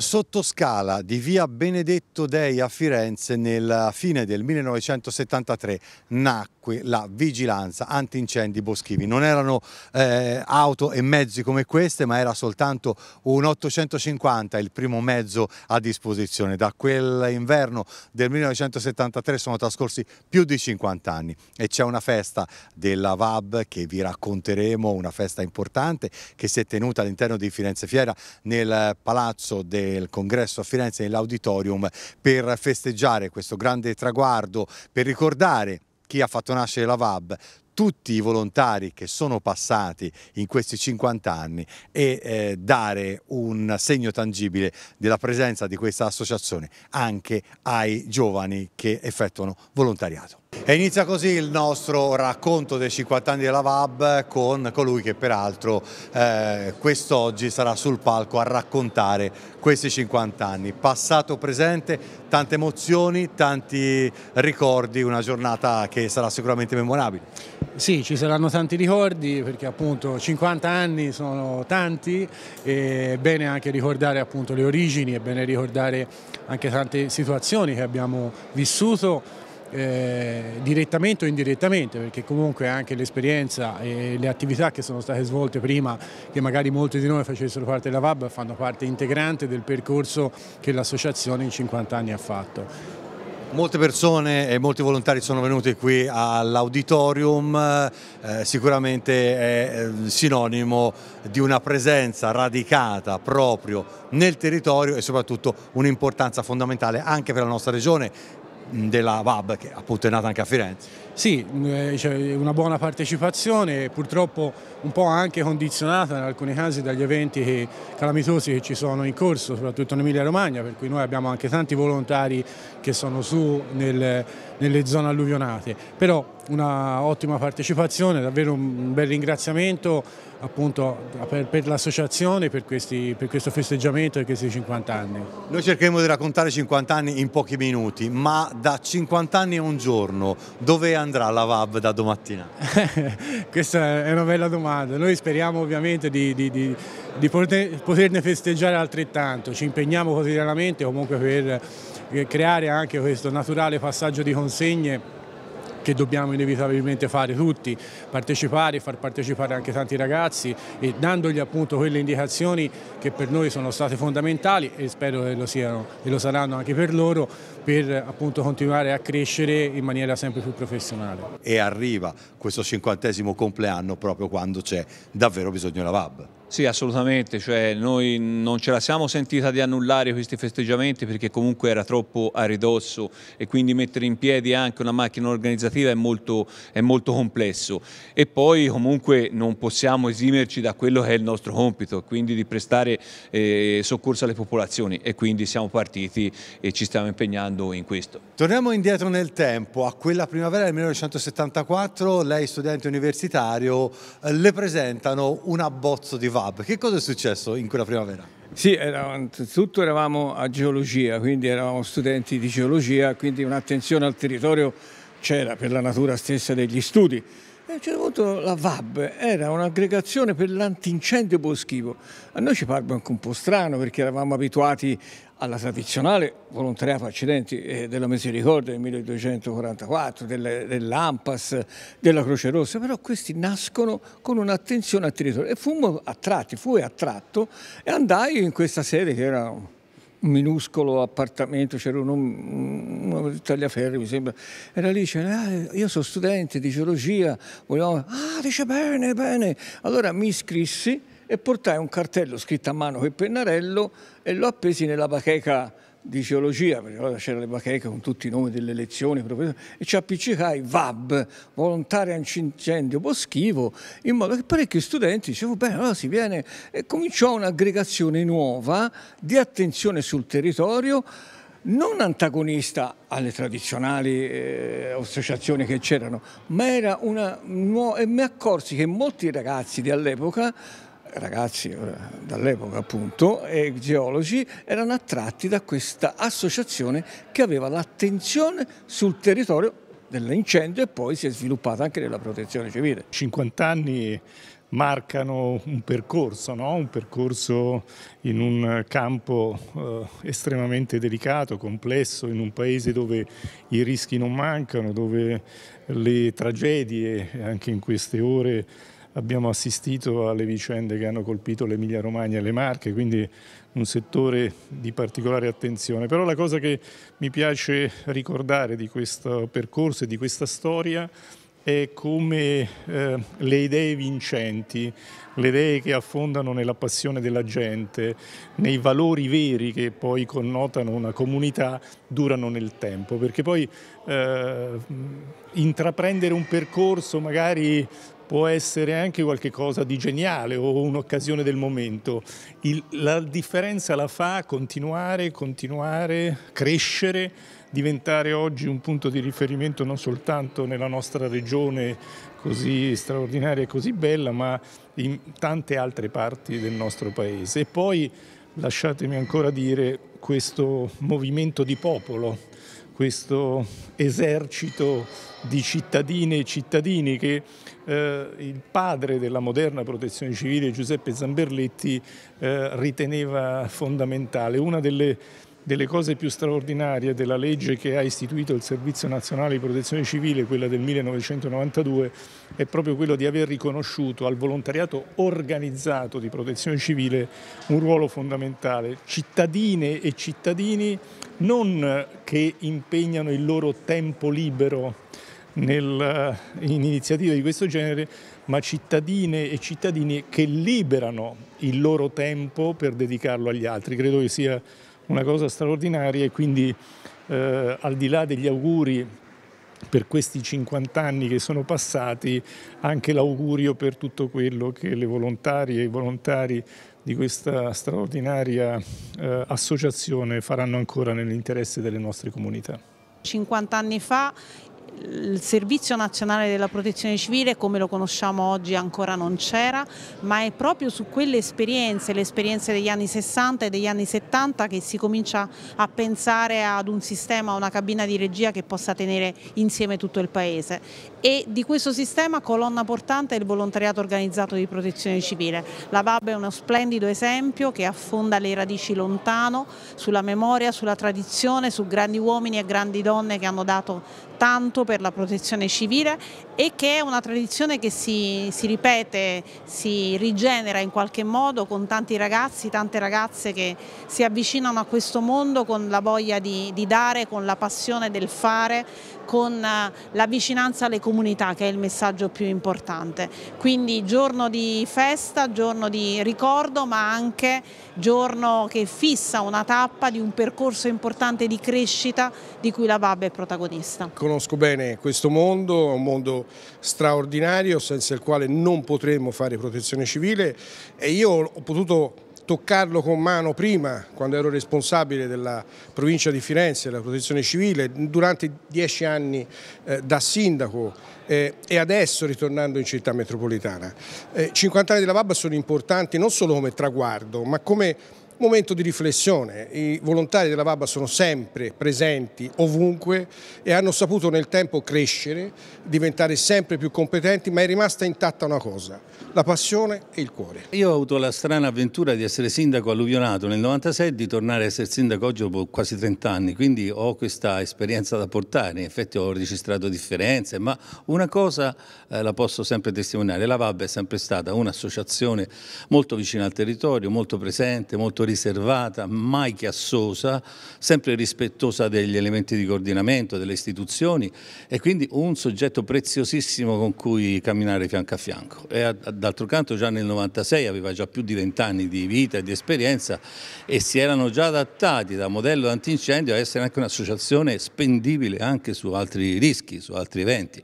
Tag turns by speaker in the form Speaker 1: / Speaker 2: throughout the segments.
Speaker 1: sottoscala di via Benedetto Dei a Firenze nella fine del 1973 nacque la vigilanza antincendi boschivi. Non erano eh, auto e mezzi come queste ma era soltanto un 850 il primo mezzo a disposizione. Da quell'inverno del 1973 sono trascorsi più di 50 anni e c'è una festa della VAB che vi racconteremo, una festa importante che si è tenuta all'interno di Firenze Fiera nel palazzo del il congresso a Firenze nell'auditorium per festeggiare questo grande traguardo, per ricordare chi ha fatto nascere la VAB, tutti i volontari che sono passati in questi 50 anni e eh, dare un segno tangibile della presenza di questa associazione anche ai giovani che effettuano volontariato. E inizia così il nostro racconto dei 50 anni della VAB con colui che peraltro eh, quest'oggi sarà sul palco a raccontare questi 50 anni. Passato, presente, tante emozioni, tanti ricordi, una giornata che sarà sicuramente memorabile. Sì, ci saranno
Speaker 2: tanti ricordi perché appunto 50 anni sono tanti e è bene anche ricordare appunto le origini, è bene ricordare anche tante situazioni che abbiamo vissuto eh, direttamente o indirettamente, perché comunque anche l'esperienza e le attività che sono state svolte prima, che magari molti di noi facessero parte della VAB, fanno parte integrante del percorso che l'associazione in 50 anni ha fatto.
Speaker 1: Molte persone e molti volontari sono venuti qui all'auditorium, eh, sicuramente è eh, sinonimo di una presenza radicata proprio nel territorio e soprattutto un'importanza fondamentale anche per la nostra regione della VAB che appunto è nata anche a Firenze.
Speaker 2: Sì, eh, c'è cioè, una buona partecipazione, purtroppo un po' anche condizionata in alcuni casi dagli eventi calamitosi che ci sono in corso, soprattutto in Emilia Romagna, per cui noi abbiamo anche tanti volontari che sono su nel, nelle zone alluvionate. Però una ottima partecipazione, davvero un bel ringraziamento appunto per, per l'associazione, per, per, questo festeggiamento di questi 50 anni.
Speaker 1: Noi cercheremo di raccontare 50 anni in pochi minuti, ma da 50 anni a un giorno dove andrà la VAB da domattina?
Speaker 2: Questa è una bella domanda, noi speriamo ovviamente di, di, di, di poterne festeggiare altrettanto, ci impegniamo quotidianamente comunque per eh, creare anche questo naturale passaggio di consegne che dobbiamo inevitabilmente fare tutti, partecipare, far partecipare anche tanti ragazzi e dandogli appunto quelle indicazioni che per noi sono state fondamentali e spero che lo siano e lo saranno anche per loro per appunto continuare a crescere in maniera sempre più professionale.
Speaker 1: E arriva questo cinquantesimo compleanno proprio quando c'è davvero bisogno della VAB.
Speaker 3: Sì, assolutamente, cioè, noi non ce la siamo sentita di annullare questi festeggiamenti perché comunque era troppo a ridosso e quindi mettere in piedi anche una macchina organizzativa è molto, è molto complesso e poi comunque non possiamo esimerci da quello che è il nostro compito, quindi di prestare eh, soccorso alle popolazioni e quindi siamo partiti e ci stiamo impegnando in questo.
Speaker 1: Torniamo indietro nel tempo, a quella primavera del 1974, lei studente universitario,
Speaker 3: eh, le presentano un abbozzo di vacanza kebab. Che cosa è successo in quella primavera? Sì, innanzitutto eravamo a geologia, quindi eravamo studenti di geologia, quindi un'attenzione al territorio c'era per la natura stessa degli studi. E a un certo punto la VAB era un'aggregazione per l'antincendio boschivo. A noi ci parve anche un po' strano perché eravamo abituati alla tradizionale volontariato accidenti eh, della Misericordia del 1244, delle, dell'AMPAS, della Croce Rossa, però questi nascono con un'attenzione al territorio e fummo attratti, fui attratto e andai in questa sede che era un minuscolo appartamento, c'era un, uno di tagliaferri mi sembra, era lì, dice, ah, io sono studente di geologia, vogliamo, ah dice bene, bene, allora mi iscrissi e portai un cartello scritto a mano con il pennarello e lo appesi nella bacheca di geologia, perché allora c'era le bacheche con tutti i nomi delle lezioni, e ci appiccicai VAB, volontario incendio boschivo, in modo che parecchi studenti dicevano bene, allora si viene, e cominciò un'aggregazione nuova di attenzione sul territorio, non antagonista alle tradizionali eh, associazioni che c'erano, ma era una nuova, e mi accorsi che molti ragazzi di all'epoca ragazzi eh, dall'epoca appunto e geologi erano attratti da questa associazione che aveva l'attenzione sul territorio dell'incendio e poi si è sviluppata anche nella protezione civile.
Speaker 4: 50 anni marcano un percorso, no? un percorso in un campo eh, estremamente delicato, complesso, in un paese dove i rischi non mancano, dove le tragedie anche in queste ore abbiamo assistito alle vicende che hanno colpito l'Emilia Romagna e le Marche, quindi un settore di particolare attenzione. Però la cosa che mi piace ricordare di questo percorso e di questa storia è come eh, le idee vincenti, le idee che affondano nella passione della gente, nei valori veri che poi connotano una comunità, durano nel tempo, perché poi eh, intraprendere un percorso magari può essere anche qualcosa di geniale o un'occasione del momento. Il, la differenza la fa continuare, continuare, crescere, diventare oggi un punto di riferimento non soltanto nella nostra regione così straordinaria e così bella, ma in tante altre parti del nostro paese. E poi, lasciatemi ancora dire, questo movimento di popolo questo esercito di cittadine e cittadini che eh, il padre della moderna protezione civile Giuseppe Zamberletti eh, riteneva fondamentale. Una delle delle cose più straordinarie della legge che ha istituito il Servizio Nazionale di Protezione Civile, quella del 1992, è proprio quello di aver riconosciuto al volontariato organizzato di protezione civile un ruolo fondamentale. Cittadine e cittadini non che impegnano il loro tempo libero nel, in iniziative di questo genere, ma cittadine e cittadini che liberano il loro tempo per dedicarlo agli altri. Credo che sia una cosa straordinaria e quindi eh, al di là degli auguri per questi 50 anni che sono passati, anche l'augurio per tutto quello che le volontarie e i volontari di questa straordinaria eh, associazione faranno ancora nell'interesse delle nostre comunità.
Speaker 5: 50 anni fa il Servizio Nazionale della Protezione Civile come lo conosciamo oggi ancora non c'era, ma è proprio su quelle esperienze, le esperienze degli anni 60 e degli anni 70 che si comincia a pensare ad un sistema, a una cabina di regia che possa tenere insieme tutto il Paese e di questo sistema colonna portante è il volontariato organizzato di protezione civile. La VAB è uno splendido esempio che affonda le radici lontano sulla memoria, sulla tradizione, su grandi uomini e grandi donne che hanno dato tanto nato per la protezione civile e che è una tradizione che si, si ripete, si rigenera in qualche modo con tanti ragazzi, tante ragazze che si avvicinano a questo mondo con la voglia di, di dare, con la passione del fare, con eh, la vicinanza alle comunità che è il messaggio più importante. Quindi giorno di festa, giorno di ricordo ma anche giorno che fissa una tappa di un percorso importante di crescita di cui la VAB è protagonista.
Speaker 2: Conosco bene questo mondo, è un mondo straordinario senza il quale non potremmo fare protezione civile e io ho potuto toccarlo con mano prima, quando ero responsabile della provincia di Firenze, della protezione civile, durante dieci anni eh, da sindaco eh, e adesso ritornando in città metropolitana. Eh, 50 anni della Babba sono importanti non solo come traguardo, ma come momento di riflessione. I volontari della VABA sono sempre presenti ovunque e hanno saputo nel tempo crescere, diventare sempre più competenti, ma è rimasta intatta una cosa, la passione e il cuore.
Speaker 4: Io ho avuto la strana avventura di essere sindaco alluvionato nel 96 e di tornare a essere sindaco oggi dopo quasi 30 anni, quindi ho questa esperienza da portare, in effetti ho registrato differenze, ma una cosa eh, la posso sempre testimoniare, la VAB è sempre stata un'associazione molto vicina al territorio, molto presente, molto riservata, mai chiassosa, sempre rispettosa degli elementi di coordinamento, delle istituzioni e quindi un soggetto preziosissimo con cui camminare fianco a fianco. E d'altro canto già nel 96 aveva già più di vent'anni di vita e di esperienza e si erano già adattati da modello antincendio a essere anche un'associazione spendibile anche su altri rischi, su altri eventi.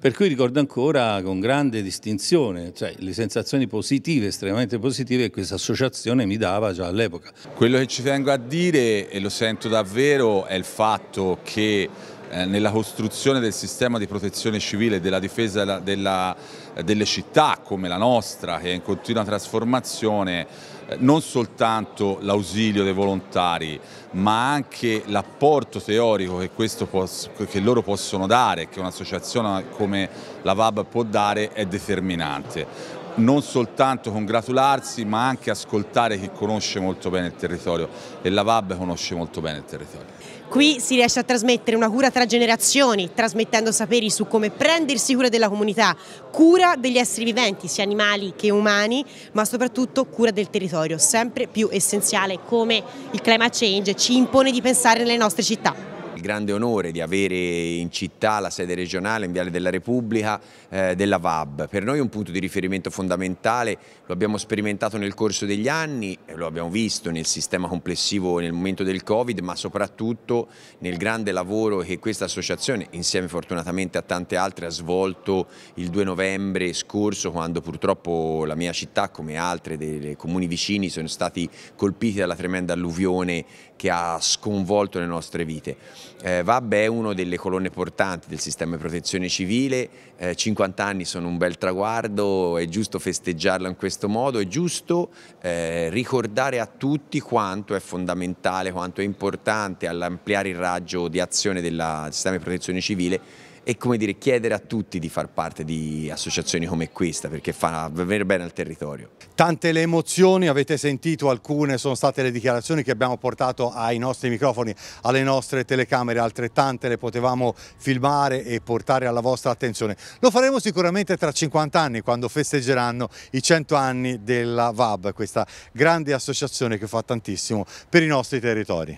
Speaker 4: Per cui ricordo ancora con grande distinzione, cioè le sensazioni positive, estremamente positive che questa associazione mi dava già all'epoca dell'epoca. Quello che ci tengo a dire, e lo sento davvero, è il fatto che
Speaker 6: eh, nella costruzione del sistema di protezione civile e della difesa della, della, eh, delle città come la nostra, che è in continua trasformazione, eh, non soltanto l'ausilio dei volontari, ma anche l'apporto teorico che, può, che, loro possono dare, che un'associazione come la VAB può dare, è determinante non soltanto congratularsi ma anche ascoltare chi conosce molto bene il territorio e la VAB conosce molto bene il territorio.
Speaker 5: Qui si riesce a trasmettere una cura tra generazioni, trasmettendo saperi su come prendersi cura della comunità, cura degli esseri viventi, sia animali che umani, ma soprattutto cura del territorio, sempre più essenziale come il climate change ci impone di pensare nelle nostre città
Speaker 6: il grande onore di avere in città la sede regionale in Viale della Repubblica eh, della VAB. Per noi è un punto di riferimento fondamentale, lo abbiamo sperimentato nel corso degli anni, eh, lo abbiamo visto nel sistema complessivo nel momento del Covid, ma soprattutto nel grande lavoro che questa associazione, insieme fortunatamente a tante altre, ha svolto il 2 novembre scorso quando purtroppo la mia città, come altre dei comuni vicini, sono stati colpiti dalla tremenda alluvione che ha sconvolto le nostre vite. Eh, VAB è una delle colonne portanti del sistema di protezione civile, eh, 50 anni sono un bel traguardo, è giusto festeggiarlo in questo modo, è giusto eh, ricordare a tutti quanto è fondamentale, quanto è importante all'ampliare il raggio di azione del sistema di protezione civile e come dire, chiedere a tutti di far parte di associazioni come questa perché fa venire bene al territorio.
Speaker 1: Tante le emozioni, avete sentito alcune sono state le dichiarazioni che abbiamo portato ai nostri microfoni, alle nostre telecamere, altrettante le potevamo filmare e portare alla vostra attenzione. Lo faremo sicuramente tra 50 anni quando festeggeranno i 100 anni della VAB, questa grande associazione che fa tantissimo per i nostri territori.